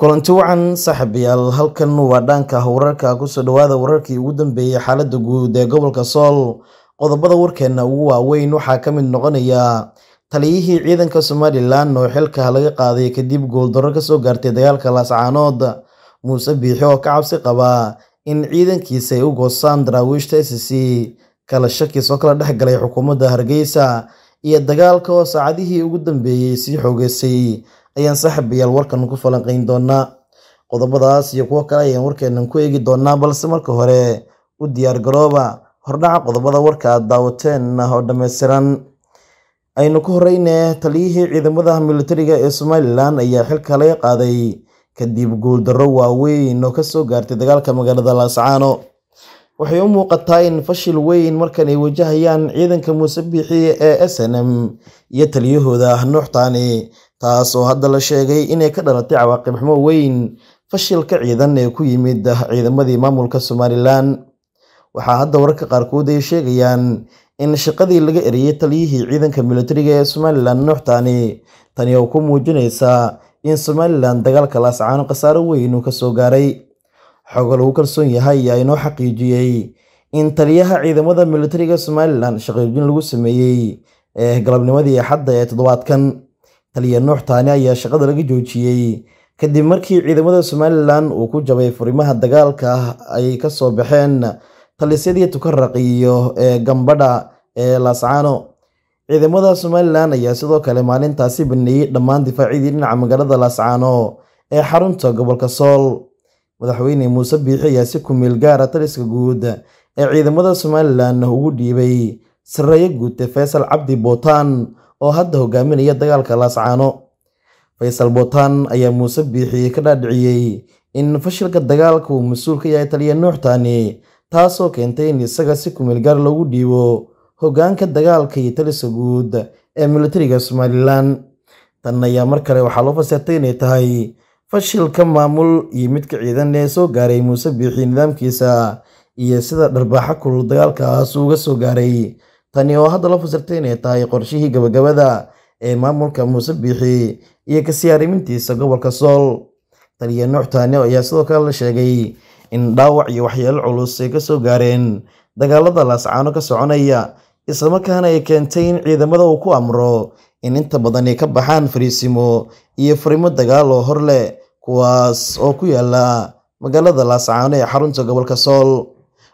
kulanti wacan saaxiibayaal halkan waa dhaanka wararka kusoo dhawaada wararkii ugu dambeeyey xaaladda guud ee gobolka sool qodobada warkeenna ugu waaweyn waxaa ka mid noqonaya taliyihii ciidanka somalilan oo xilka laga qaaday kadib gooldarro kasoo gaartay dagaalka laascaanood muuse biixi oo ka cabsi qabaa in ciidankiisa ay u goosaan daraawiishta sc kala shakis oo kala dhex galay xukuumadda hargeysa iyo dagaalka oo saacadihii ugu dambeeyey sii xoogeysay ayaan saaxiibayaal warkan ku falanqeyn doonaa qodobadaas iyo kuwo kale ayaan warkeenan ku eegi doonaa balse marka hore u diyaar garooba hordhaca qodobada warka aad daawateen oo dhammaystiran aynu ku horeyne taliyihii ciidamada militariga ee somalilan ayaa xil kale qaaday kadib guuldarro waaweyn oo kasoo gaartay dagaalka magaalada laascaano waxay u muuqataa in fashil weyn markan ay wajahayaan ciidanka muuse biixi ee s n m iyo taliyahooda nuuxtaani taas oo hadda la sheegay inay ka dhalatay cawaaqib xumo weyn fashilka ciidan ee ku yimid ciidamadii maamulka somalilan waxaa hadda wararka qaarkood ay sheegayaan in shaqadii laga eriyay taliyihii ciidanka militariga ee somalilan nuuxtani tani oo ku muujinaysaa in somalilan dagaalka laascaano khasaaro weyn uu kasoo gaaray xogo lagu kalsoon yahay ayaa inoo xaqiijiyey in taliyaha ciidamada militariga somalilan shaqiijin lagu sameeyey ee eh, galabnimadii axadda ee toddobaadkan taliya nuux taani ayaa shaqada laga joojiyey kadib markii ciidamada somalilan uu ku jabay furimaha dagaalka ah ay kasoo baxeen talisyadii tukaraq iyo ee gambadha ee laascaano ciidamada somalilan ayaa sidoo kale maalintaasi baneeyey dhammaan difaacyadii dhinaca magaalada laascaano ee xarunta gobolka sool madaxweyne muuse biixi ayaa si ku-meel gaara ah taliska guud ee ciidamada somalilan ugu dhiibay sareeyo guute faysal cabdi bootaan oo hadda hogaaminaya dagaalka laascaano faysal botan ayaa muuse biixi ka dhaadhiciyey in fashilka dagaalka uu mas-uul ka yahay taliya nuuxtaani taasoo keentay in isaga si kumeelgaar loogu dhiibo hogaanka dagaalka iyo talisa guud ee militariga somalilan tan ayaa mar kale waxaa loo fasirtay inay tahay fashilka maamul iyo midka ciidan ee soo gaaray muuse biixi nidaamkiisa iyo sida dharbaaxo kulul dagaalkaas uga soo gaaray tani oo hadda la fasirtay inay tahay qorshihii gabagabada ee maamulka muuse biixi iyo kasii arrimintiisa gobolka sool taliya nuuctaani ayaa sidoo kale la sheegay in dhaawac iyo waxyeelo culus ay kasoo gaareen dagaalada laascaano ka soconaya islamarkaana ay keentay in ciidamada uu ku amro in inta badan ay ka baxaan fariisimo iyo furimo dagaal oo hor leh kuwaas oo ku yaalla magaalada laascaano ee xarunta gobolka sool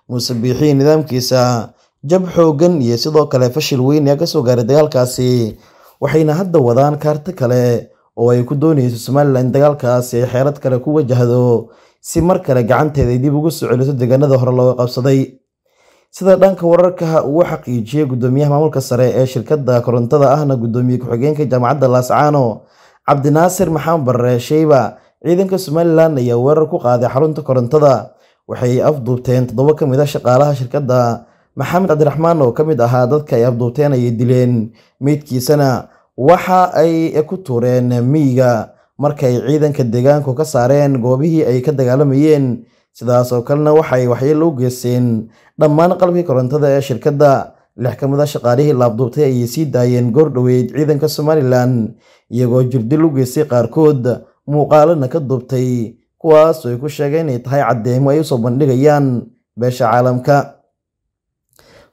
muuse biixi nidaamkiisa jab xooggan iyo sidoo kale fashil weyn ayaa ka soo gaaray dagaalkaasi waxayna hadda wadaan kaarto kale oo ay ku doonayso somalilan dagaalkaasi ay xeerad kale ku wajahdo si mar kale gacanteeda ay dib ugu soo celiso deegaanada hore looga qabsaday sida dhanka wararka uu xaqiijiyey gudoomiyaha maamulka sare ee shirkadda korontada ahna gudoomiye ku-xigeenka jaamacadda laascaano cabdinaasir maxamed barre sheyba ciidanka somalilan ayaa weerar ku qaaday xarunta korontada waxay afduubteen toddoba ka mid a ah shaqaalaha shirkadda maxamed cabdiraxmaan oo ka mid ahaa dadka ay abduubteen ayay dileen meydkiisana waxa ay e ku tuureen miyiga markay ciidanka deegaanku ka saareen goobihii ay ka dagaalamayeen sidaas oo kalena waxay waxyeello u geysteen dhammaan qalbkii korontada ee shirkadda lix ka mid a ah shaqaalihii laabduubtay ayay sii daayeen goor dhoweyd ciidanka somalilan iyagoo jirdil u geystay qaarkood muuqaalana ka duubtay kuwaasoo ay ku sheegeen inay tahay caddeemo ay u soo bandhigayaan beesha caalamka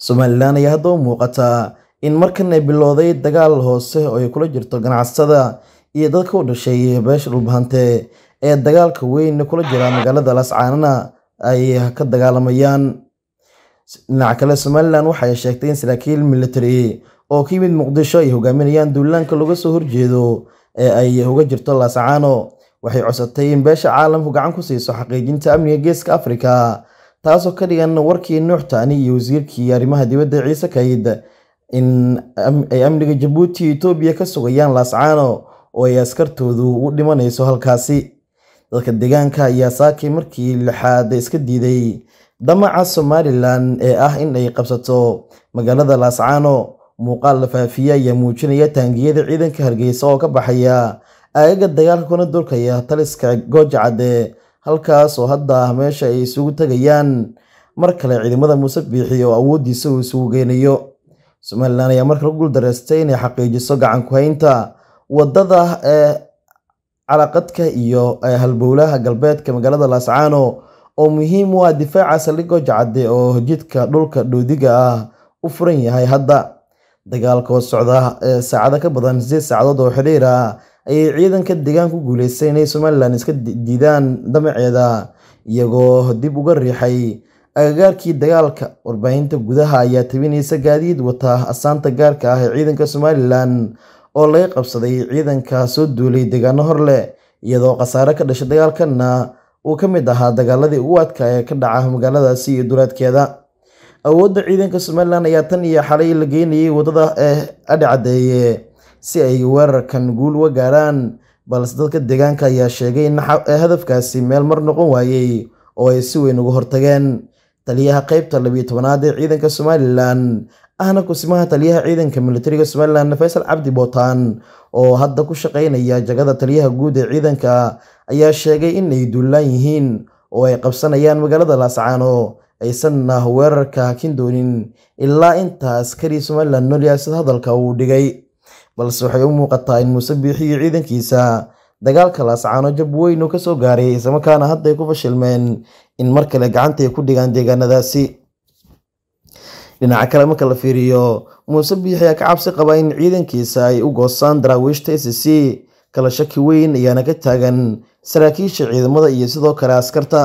somalilan ayaa hadda u muuqataa in markan bilowday dagaal hoose oo ay kula jirto ganacsatada iyo dadka u dhashay beesha dhulbahante ee dagaalka weyn kula jira magaalada lascaanana ay ka dagaalamayaan dhinaca kale somalilan waxay sheegtay in saraakiil militari oo ka yimid muqdisho ay hogaaminayaan duulaanka looga soo horjeedo ee ay uga jirto laascaano waxay codsatay in beesha caalamku gacan ku siiso xaqiijinta amniga geeska afrika taasoo ka dhigan warkii nuux iyo wasiirkii arrimaha dibadda ciise kayid in ay amniga jabuuti etoobiya ka sugayaan laascaano oo ay askartoodu ugu dhimanayso halkaasi dadka deegaanka ayaa saakay markii lixaad iska diiday damaca somalilan ee ah in ay qabsato magaalada laascaano muuqaal la faafiya ayaa muujinaya taangiyada ciidanka hargeysa oo ka baxaya aagaga dagaalka kuna durkaya taliska goojacade halkaas oo hadda ah meesha ay isugu tagayaan mar kale ciidamada muuse biixi oo awooddiisa uu isugu geynayo somalilan ayaa marka lagu guuldareystay inay xaqiijiso gacan ku-haynta waddada ee eh, calaqadka iyo ee eh, halbowlaha galbeedka magaalada laascaano oo muhiim u ah difaaca saldhigoo jacade oo jidka dhulka dhoodiga ah u furan yahay hadda dagaalka oo socda eh, saacado ka badan sideed saacadood oo xidhiir ah ayay ciidanka deegaanku guuleystay inay somalilan iska diidaan damaceeda iyagoo dib uga riixay agagaarkii dagaalka warbaahinta gudaha ayaa tabinaysa gaadiid wata asaanta gaarka ah ee ciidanka somalilan oo laga qabsaday ciidanka soo duulay deegaano horleh iyadoo khasaare ka dhashay dagaalkanna uu ka mid ahaa dagaaladii ugu adka ee ka dhaca magaaladaasi iyo duraadkeeda awoodda ciidanka somalilan ayaa tan iyo xalay la geynayay waddada ee eh, adhicadeeye si ay weerarkan guul uga gaaraan balse dadka deegaanka ayaa sheegay in hadafkaasi meel mar noqon waayey oo ay si weyn uga hortageen taliyaha qeybta labiyo tobanaad ee ciidanka somalilan ahna kusimaha taliyaha ciidanka militariga somalilan faysal cabdi bootaan oo hadda ku shaqeynaya jagada taliyaha guud ee ciidanka ayaa sheegay inay duulaan yihiin oo ay qabsanayaan magaalada laascaano aysanna weerarka hakin doonin ilaa intaa askari somalilan noolyaha sida hadalka uu dhigay balse waxay u muuqataa in muuse biixi iyo ciidankiisa dagaalka laascaano jab weyn uu kasoo gaaray islamarkaana hadda ku fashilmeen in mar kale gacanta ay ku dhigaan deegaanadaasi dhinaca kale marka la fiiriyo muuse biixi ayaa ka cabsi qaba in ciidankiisa ay u goostaan daraawiishta s c kala shaki weyn ayaana ka taagan saraakiisha ciidamada iyo sidoo kale askarta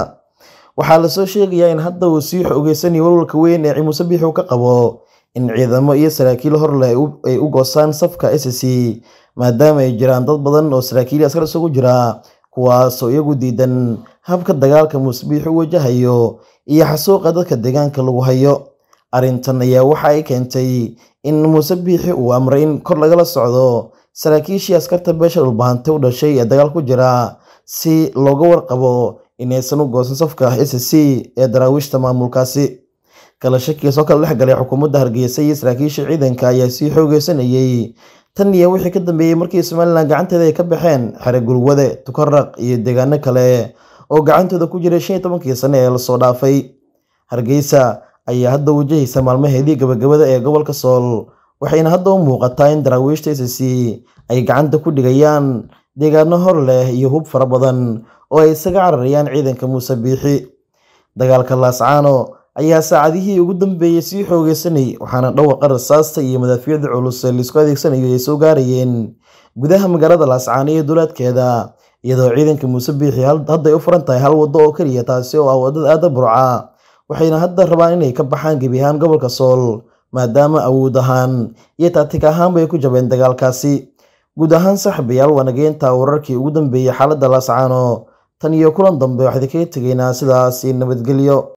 waxaa lasoo sheegayaa in hadda uu sii xogeysanayo walwalka weyn ee muuse biixi uu ka qabo in ciidamo iyo saraakiil horleh ay u goosaan safka sc maadaama ay jiraan dad badan oo saraakiil askar isugu jira kuwaasoo iyagu diidan habka dagaalka musbiix u wajahayo iyo xasuuqa dadka deegaanka lagu hayo arrintan ayaa waxa ay keentay in muuse biixi uu amray in kor lagala socdo saraakiishii askarta beesha dhulbahante u dhashay ee dagaal ku jira si looga warqabo inaysan u goosan safka sc ee daraawiishta maamulkaasi kala shakigaas oo kala galay xukuumadda hargeysa iyo saraakiisha ciidanka ayaa sii xoogeysanayay tan iyo wixii ka dambeeyey markii somalilan gacanteeda ay ka baxeen xere gulwade tukaraq iyo deegaano kale oo gacantooda ku jiray shan iyo tobankii sane ee lasoo dhaafay hargeysa ayaa hadda wajahaysa maalmaheedii gabagabada ee gobolka sool waxayna hadda u muuqataa in daraawiishta sc ay gacanta ku dhigayaan deegaano hor leh iyo hub fara badan oo ay isaga cararayaan ciidanka muuse biixi dagaalka laascaano ayaa saacadihii ugu dambeeyey sii xoogeysanayay waxaana dhawqa rasaasta iyo madafyada culus ee laisku adeegsanayo ay soo gaarayeen gudaha magaalada laascaana iyo duulaadkeeda iyadoo ciidanka muuse biixi hadday u furan tahay hal waddo oo keliya taasi oo ah waddada aada burca waxayna hadda rabaan inay ka baxaan gebi ahaan gobolka sool maadaama awood ahaan iyo taatig ahaanbay ku jabeen dagaalkaasi guud ahaan saxibayaal wanageynta wararkii ugu dambeeyey xaaladda laascaano tan iyo kulan dambe waxaad kaga tegaynaa sidaas iyo nabadgelyo